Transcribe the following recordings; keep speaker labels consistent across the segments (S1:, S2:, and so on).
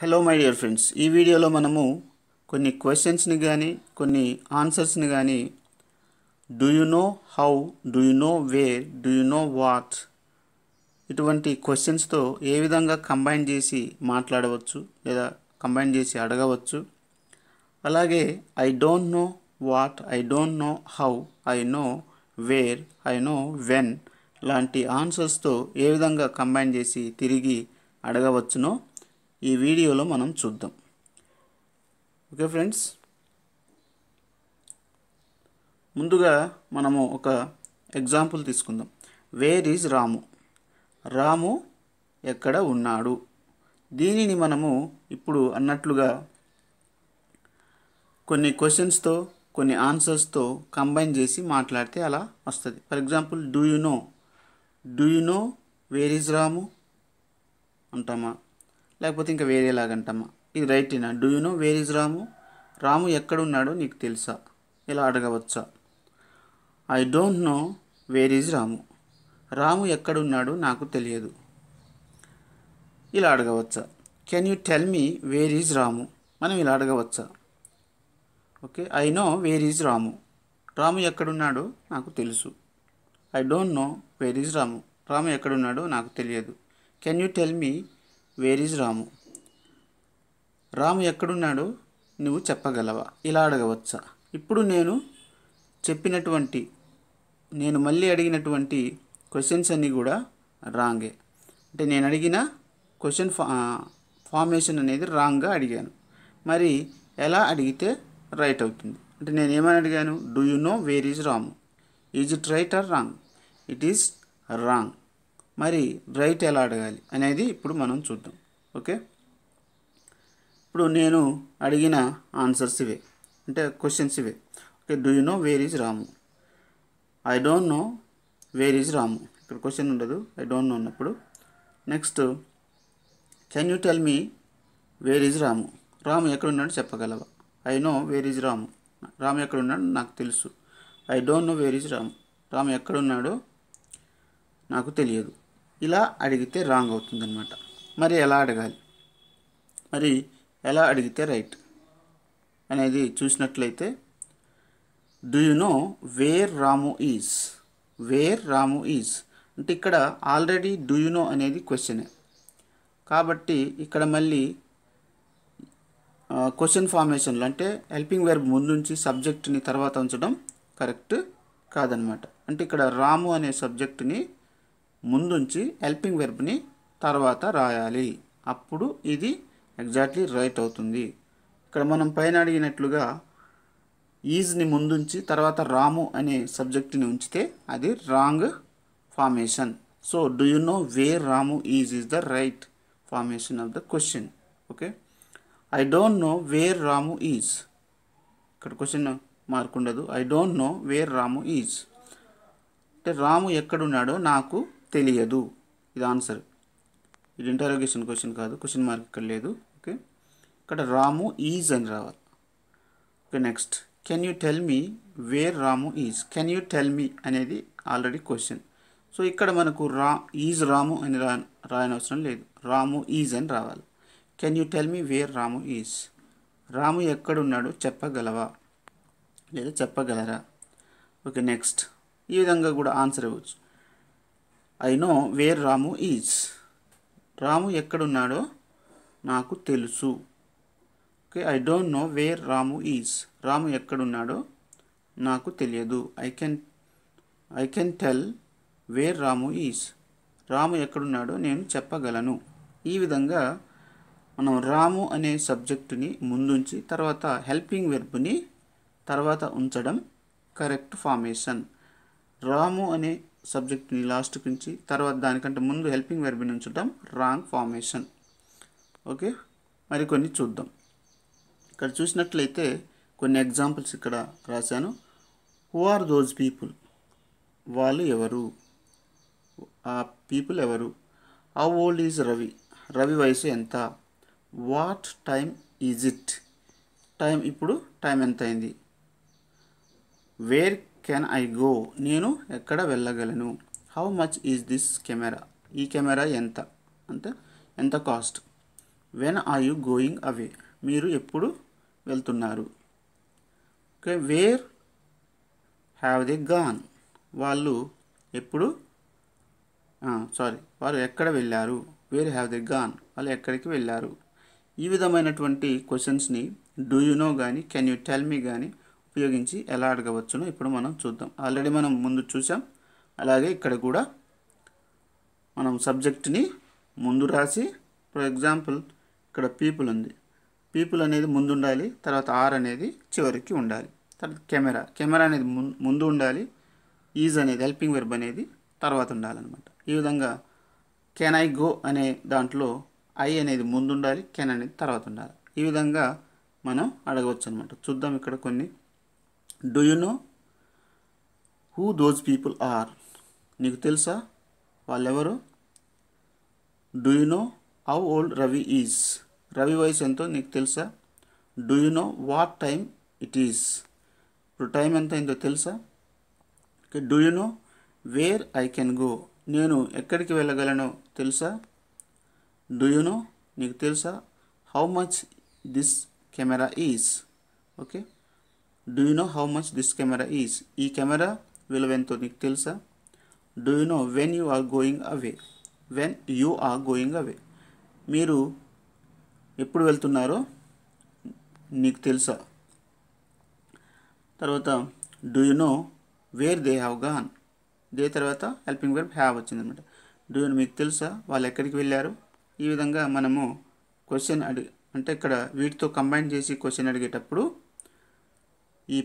S1: hello my dear friends ఈ వీడియోలో మనము కొన్ని క్వశ్చన్స్ని కానీ కొన్ని ఆన్సర్స్ని కానీ do you know how do you know where do you know what ఇటువంటి క్వశ్చన్స్తో ఏ విధంగా కంబైన్ చేసి మాట్లాడవచ్చు లేదా కంబైన్ చేసి అడగవచ్చు అలాగే I don't know what I don't know how I know where I know when లాంటి ఆన్సర్స్తో ఏ విధంగా కంబైన్ చేసి తిరిగి అడగవచ్చునో ఈ వీడియోలో మనం చూద్దాం ఓకే ఫ్రెండ్స్ ముందుగా మనము ఒక ఎగ్జాంపుల్ తీసుకుందాం వేర్ ఈజ్ రాము రాము ఎక్కడ ఉన్నాడు దీనిని మనము ఇప్పుడు అన్నట్లుగా కొన్ని క్వశ్చన్స్తో కొన్ని ఆన్సర్స్తో కంబైన్ చేసి మాట్లాడితే అలా వస్తుంది for example do you know do you know where is Ramu అంటామా లేకపోతే ఇంకా వేరేలాగంటమ్మా ఇది right do you know where is Ramu Ramu ఎక్కడున్నాడో నీకు తెలుసా ఇలా అడగవచ్చా I don't know where is Ramu Ramu ఎక్కడున్నాడు నాకు తెలియదు ఇలా అడగవచ్చా can you tell me where is Ramu మనం ఇలా అడగవచ్చా okay I know where is Ramu Ramu ఎక్కడున్నాడు నాకు తెలుసు I don't know where is Ramu Ramu ఎక్కడున్నాడో నాకు తెలియదు can you tell me where is Ramu Ramu ఎక్కడున్నాడు నువ్వు చెప్పగలవా ఇలా అడగవచ్చా ఇప్పుడు నేను చెప్పినటువంటి నేను మళ్ళీ అడిగినటువంటి క్వశ్చన్స్ అన్నీ కూడా రాంగే అంటే నేను అడిగిన క్వశ్చన్ ఫా ఫార్మేషన్ అనేది రాంగ్గా అడిగాను మరి ఎలా అడిగితే రైట్ అవుతుంది అంటే నేను ఏమని అడిగాను do you know where is Ramu is it right or wrong it is wrong మరి రైట్ ఎలా అడగాలి అనేది ఇప్పుడు మనం చూద్దాం ఓకే ఇప్పుడు నేను అడిగిన ఆన్సర్స్ ఇవే అంటే క్వశ్చన్స్ ఇవే okay do you know where is Ramu I don't know where is Ramu ఇక్కడ క్వశ్చన్ ఉండదు ఐ డోంట్ నో ఉన్నప్పుడు next can you tell me where is Ramu Ramu ఉన్నాడు చెప్పగలవా I know where is Ramu Ramu ఉన్నాడు నాకు తెలుసు I don't know where is Ramu Ramu ఎక్కడున్నాడో నాకు తెలియదు ఇలా అడిగితే రాంగ్ అవుతుందన్నమాట మరి ఎలా అడగాలి మరి ఎలా అడిగితే రైట్ అనేది చూసినట్లయితే do you know where Ramu is where Ramu is అంటే ఇక్కడ ఆల్రెడీ డూ యు నో అనేది క్వశ్చనే కాబట్టి ఇక్కడ మళ్ళీ క్వశ్చన్ ఫార్మేషన్లో అంటే హెల్పింగ్ వెర్బ్ ముందుంచి సబ్జెక్ట్ని తర్వాత ఉంచడం కరెక్ట్ కాదనమాట అంటే ఇక్కడ రాము అనే సబ్జెక్ట్ని ముందుంచి హెల్పింగ్ వెర్బ్ని తర్వాత రాయాలి అప్పుడు ఇది ఎగ్జాక్ట్లీ రైట్ అవుతుంది ఇక్కడ మనం పైన అడిగినట్లుగా ఈజ్ని ముందుంచి తర్వాత రాము అనే సబ్జెక్ట్ని ఉంచితే అది wrong formation so do you know where Ramu is is the right formation of the question okay I don't know where Ramu is ఇక్కడ క్వశ్చన్ మార్క్ ఉండదు I don't know where Ramu is అంటే రాము ఎక్కడున్నాడో నాకు తెలియదు ఇది ఆన్సర్ ఇది ఇంటరోగేషన్ క్వశ్చన్ కాదు question mark ఇక్కడ లేదు ఓకే ఇక్కడ రాము ఈజ్ అని రావాలి okay next can you tell me where Ramu is can you tell మీ అనేది ఆల్రెడీ క్వశ్చన్ సో ఇక్కడ మనకు రా ఈజ్ రాము అని రా రాయని అవసరం లేదు రాము ఈజ్ అని రావాలి can you tell me where Ramu is Ramu ఎక్కడున్నాడో చెప్పగలవా లేదా చెప్పగలరా ఓకే నెక్స్ట్ ఈ విధంగా కూడా ఆన్సర్ ఇవ్వచ్చు I know where Ramu is Ramu ఎక్కడున్నాడో నాకు తెలుసు okay I don't know where Ramu is Ramu ఎక్కడున్నాడో నాకు తెలియదు I can I can tell where Ramu is Ramu ఎక్కడున్నాడో నేను చెప్పగలను ఈ విధంగా మనం రాము అనే సబ్జెక్టుని ముందుంచి తర్వాత హెల్పింగ్ వెర్బ్ని తర్వాత ఉంచడం కరెక్ట్ ఫార్మేషన్ రాము అనే సబ్జెక్ట్ని లాస్ట్ పెంచి తర్వాత దానికంటే ముందు హెల్పింగ్ నుంచి ఉంచుతాం రాంగ్ ఫార్మేషన్ ఓకే మరికొన్ని చూద్దాం ఇక్కడ చూసినట్లయితే కొన్ని ఎగ్జాంపుల్స్ ఇక్కడ రాశాను హూ ఆర్ దోజ్ పీపుల్ వాళ్ళు ఎవరు ఆ పీపుల్ ఎవరు how old is Ravi Ravi వయసు ఎంత what time is it time ఇప్పుడు టైం ఎంత అయింది వేర్ కెన్ ఐ గో నేను ఎక్కడ వెళ్ళగలను how much is this camera ఈ కెమెరా ఎంత అంటే ఎంత cost when are you going away మీరు ఎప్పుడు వెళ్తున్నారు okay where have they gone వాళ్ళు ఎప్పుడు సారీ వారు ఎక్కడ వెళ్ళారు వేర్ హ్యావ్ ది గాన్ వాళ్ళు ఎక్కడికి వెళ్ళారు ఈ విధమైనటువంటి క్వశ్చన్స్ని డూ యు నో కానీ కెన్ యూ టెల్ మీ కానీ ఉపయోగించి ఎలా అడగవచ్చునో ఇప్పుడు మనం చూద్దాం ఆల్రెడీ మనం ముందు చూసాం అలాగే ఇక్కడ కూడా మనం సబ్జెక్ట్ని ముందు రాసి ఫర్ ఎగ్జాంపుల్ ఇక్కడ పీపుల్ ఉంది పీపుల్ అనేది ముందు ఉండాలి తర్వాత ఆర్ అనేది చివరికి ఉండాలి తర్వాత కెమెరా కెమెరా అనేది ముందు ఉండాలి ఈజ్ అనేది హెల్పింగ్ వెర్బ్ అనేది తర్వాత ఉండాలన్నమాట ఈ విధంగా కెన్ ఐ గో అనే దాంట్లో ఐ అనేది ముందు ఉండాలి కెన్ అనేది తర్వాత ఉండాలి ఈ విధంగా మనం అడగవచ్చు అనమాట చూద్దాం ఇక్కడ కొన్ని do you know who those people are నీకు తెలుసా వాళ్ళెవరు do you know how old Ravi is Ravi వయసు ఎంతో నీకు తెలుసా do you know what time it is ఇప్పుడు టైం ఎంత అయిందో తెలుసా okay do you know where I can go నేను ఎక్కడికి వెళ్ళగలను తెలుసా డూ యు నో నీకు తెలుసా how much this camera is okay do you know how much this camera is ఈ కెమెరా విలువ ఎంతో నీకు తెలుసా do you know when you are going away when you are going away మీరు ఎప్పుడు వెళ్తున్నారో నీకు తెలుసా తర్వాత do you know where they have gone they తర్వాత హెల్పింగ్ వెర్ హ్యావ్ వచ్చింది అనమాట డూ యూ నో మీకు తెలుసా వాళ్ళు ఎక్కడికి వెళ్ళారు ఈ విధంగా మనము క్వశ్చన్ అడిగి అంటే ఇక్కడ వీటితో కంబైన్ చేసి క్వశ్చన్ అడిగేటప్పుడు ఈ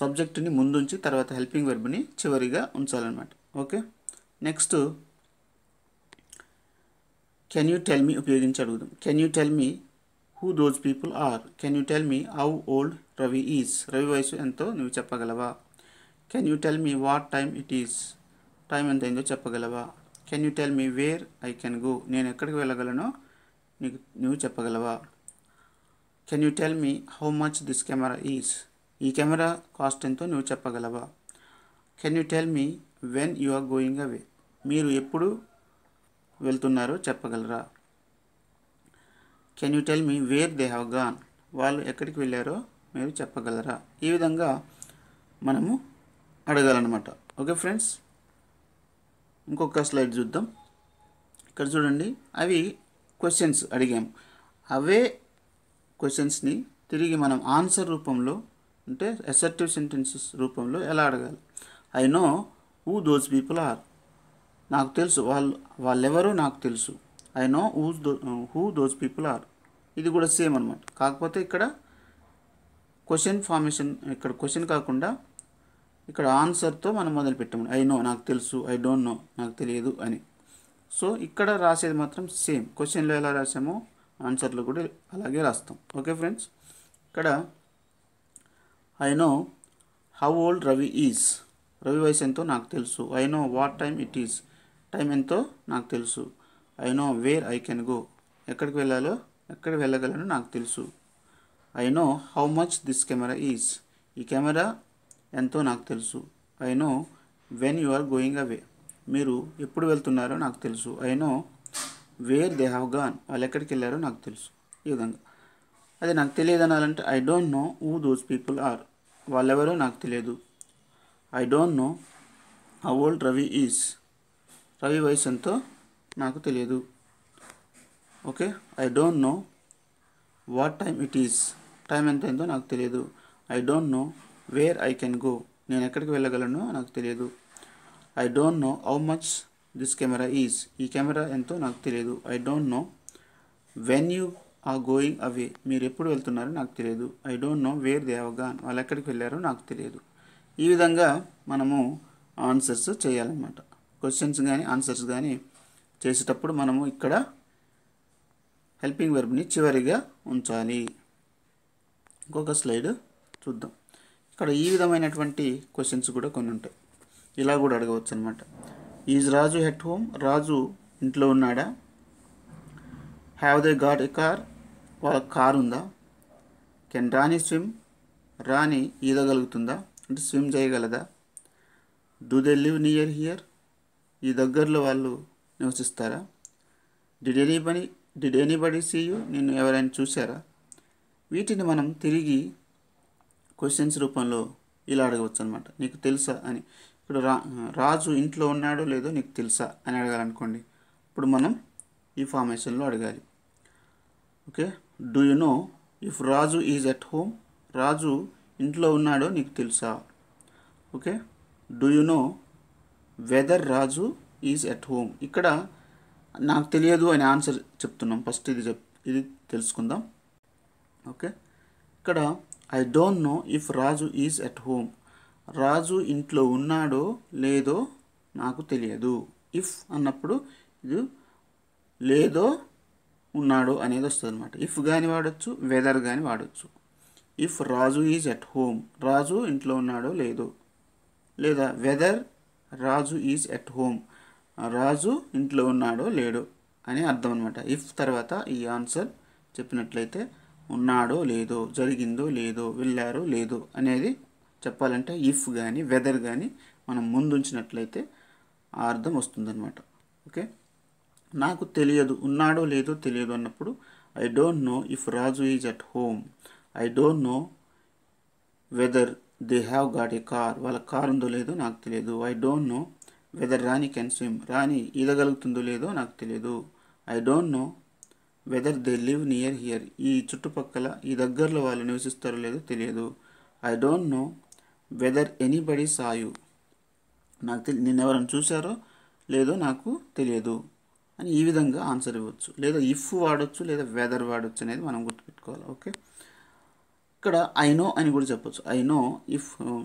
S1: సబ్జెక్ట్ని ముందుంచి తర్వాత హెల్పింగ్ వెర్బ్ని చివరిగా ఉంచాలన్నమాట okay next can you tell me ఉపయోగించి అడుగుదాం can you tell me who those people are can you tell me how old Ravi is Ravi వయసు ఎంతో నువ్వు చెప్పగలవా can you tell me what time it is time ఎంత అయిందో చెప్పగలవా can you tell me where I can go నేను ఎక్కడికి వెళ్ళగలను నీకు నువ్వు చెప్పగలవా can you tell me how much this camera is ఈ కెమెరా కాస్ట్ ఎంతో నువ్వు చెప్పగలవా can you tell me when you are going away మీరు ఎప్పుడు వెళ్తున్నారో చెప్పగలరా can you tell me where they have gone వాళ్ళు ఎక్కడికి వెళ్ళారో మీరు చెప్పగలరా ఈ విధంగా మనము అడగాలన్నమాట ఓకే ఫ్రెండ్స్ ఇంకొక స్లైడ్ చూద్దాం ఇక్కడ చూడండి అవి క్వశ్చన్స్ అడిగాము అవే క్వశ్చన్స్ని తిరిగి మనం ఆన్సర్ రూపంలో అంటే అసర్టివ్ సెంటెన్సెస్ రూపంలో ఎలా అడగాలి I know who those people are నాకు తెలుసు వాళ్ళు వాళ్ళెవరో నాకు తెలుసు I know uh who those people are ఇది కూడా సేమ్ అనమాట కాకపోతే ఇక్కడ క్వశ్చన్ ఫార్మేషన్ ఇక్కడ క్వశ్చన్ కాకుండా ఇక్కడ ఆన్సర్తో మనం మొదలు పెట్టాము ఐ నో నాకు తెలుసు ఐ డోంట్ నో నాకు తెలియదు అని సో ఇక్కడ రాసేది మాత్రం సేమ్ క్వశ్చన్లో ఎలా రాసామో ఆన్సర్లో కూడా అలాగే రాస్తాం ఓకే ఫ్రెండ్స్ ఇక్కడ I know how old Ravi is Ravi వయసు ఎంతో నాకు తెలుసు I know what time it is time ఎంతో నాకు తెలుసు I know where I can go ఎక్కడికి వెళ్ళాలో ఎక్కడ వెళ్ళగలను నాకు తెలుసు I know how much this camera is ఈ కెమెరా ఎంతో నాకు తెలుసు I know when you are going away మీరు ఎప్పుడు వెళ్తున్నారో నాకు తెలుసు I know where they have gone వాళ్ళు ఎక్కడికి వెళ్ళారో నాకు తెలుసు ఈ విధంగా అదే నాకు తెలియదు అనాలంటే I don't know who those people are వాళ్ళెవరో నాకు తెలియదు I don't know how old Ravi is Ravi వయసు ఎంతో నాకు తెలియదు okay I don't know what time it is time ఎంత అయిందో నాకు తెలియదు I don't know where I can go నేను ఎక్కడికి వెళ్ళగలను నాకు తెలియదు I don't know how much this camera is ఈ కెమెరా ఎంతో నాకు తెలియదు I don't know when you ఆ గోయింగ్ అవే మీరు ఎప్పుడు వెళ్తున్నారో నాకు తెలియదు I don't know where they have వాళ్ళు ఎక్కడికి వెళ్ళారో నాకు తెలియదు ఈ విధంగా మనము ఆన్సర్స్ చేయాలన్నమాట క్వశ్చన్స్ కానీ ఆన్సర్స్ కానీ చేసేటప్పుడు మనము ఇక్కడ హెల్పింగ్ వెర్బ్ని చివరిగా ఉంచాలి ఇంకొక స్లైడ్ చూద్దాం ఇక్కడ ఈ విధమైనటువంటి క్వశ్చన్స్ కూడా కొన్ని ఉంటాయి ఇలా కూడా అడగవచ్చు అనమాట is Raju hat home Raju ఇంట్లో ఉన్నాడా have they got a car car ఉందా కెన్ రాణి స్విమ్ రాణి ఈదగలుగుతుందా అంటే స్విమ్ చేయగలదా do they live near here ఈ దగ్గరలో వాళ్ళు నివసిస్తారా did anybody did anybody see you నేను ఎవరైనా చూసారా వీటిని మనం తిరిగి క్వశ్చన్స్ రూపంలో ఇలా అడగవచ్చు అనమాట నీకు తెలుసా అని ఇప్పుడు రా రాజు ఇంట్లో ఉన్నాడో లేదో నీకు తెలుసా అని అడగాలనుకోండి ఇప్పుడు మనం ఈ ఫార్మేషన్లో అడగాలి okay do you know if Raju is at home Raju ఇంట్లో ఉన్నాడో నీకు తెలుసా okay do you know whether Raju is at home ఇక్కడ నాకు తెలియదు అని ఆన్సర్ చెప్తున్నాం ఫస్ట్ ఇది చెప్ ఇది తెలుసుకుందాం ఓకే ఇక్కడ I don't know if Raju is at home Raju ఇంట్లో ఉన్నాడో లేదో నాకు తెలియదు ఇఫ్ అన్నప్పుడు ఇది లేదో ఉన్నాడు అనేది వస్తుంది అనమాట ఇఫ్ కానీ వాడచ్చు వెదర్ కానీ వాడచ్చు if Raju is at home Raju ఇంట్లో ఉన్నాడో లేదు లేదా whether Raju is at home Raju ఇంట్లో ఉన్నాడో లేడు అని అర్థం అనమాట ఇఫ్ తర్వాత ఈ ఆన్సర్ చెప్పినట్లయితే ఉన్నాడో లేదో జరిగిందో లేదో వెళ్ళారో లేదో అనేది చెప్పాలంటే ఇఫ్ కానీ వెదర్ కానీ మనం ముందుంచినట్లయితే ఆ అర్థం వస్తుందన్నమాట ఓకే నాకు తెలియదు ఉన్నాడో లేదో తెలియదు అన్నప్పుడు I don't know if Raju is at home I don't know whether they have got a car వాళ్ళ కార్ ఉందో లేదో నాకు తెలియదు I don't know whether Rani can swim Rani ఈదగలుగుతుందో లేదో నాకు తెలియదు I don't know whether they live near here ఈ చుట్టుపక్కల ఈ దగ్గరలో వాళ్ళు నివసిస్తారో లేదో తెలియదు I don't know whether anybody saw నాకు తెలి నేను ఎవరైనా చూశారో లేదో నాకు తెలియదు అని ఈ విధంగా ఆన్సర్ ఇవ్వచ్చు లేదా ఇఫ్ వాడచ్చు లేదా వెదర్ వాడచ్చు అనేది మనం గుర్తుపెట్టుకోవాలి ఓకే ఇక్కడ ఐ నో అని కూడా చెప్పచ్చు I know if uh,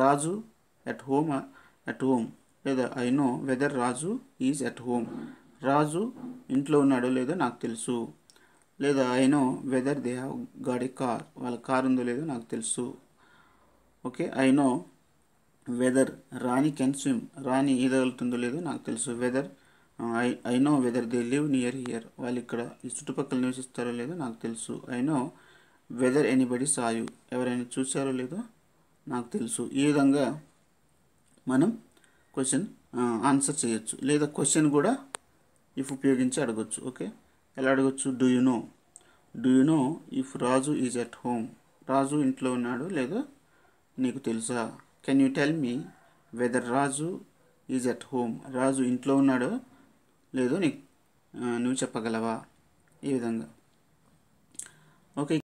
S1: Raju at home at home లేదా I know whether Raju is at home Raju ఇంట్లో ఉన్నాడో లేదో నాకు తెలుసు లేదా I know whether they have got a car వాళ్ళ కార్ ఉందో లేదో నాకు తెలుసు okay I know whether Rani can swim Rani ఈదగలుగుతుందో లేదో నాకు తెలుసు whether I I know whether they live near here వాళ్ళు ఇక్కడ ఈ చుట్టుపక్కల నివసిస్తారో లేదో నాకు తెలుసు I know whether anybody saw ఎవరైనా చూశారో లేదో నాకు తెలుసు ఈ విధంగా మనం క్వశ్చన్ ఆన్సర్ చేయొచ్చు లేదా క్వశ్చన్ కూడా ఇఫ్ ఉపయోగించి అడగొచ్చు ఓకే ఎలా అడగచ్చు do you know do you know if Raju is at home Raju ఇంట్లో ఉన్నాడు లేదా నీకు తెలుసా can you tell me whether Raju is at home Raju ఇంట్లో ఉన్నాడో లేదు నీ నువ్వు చెప్పగలవా ఈ విధంగా ఓకే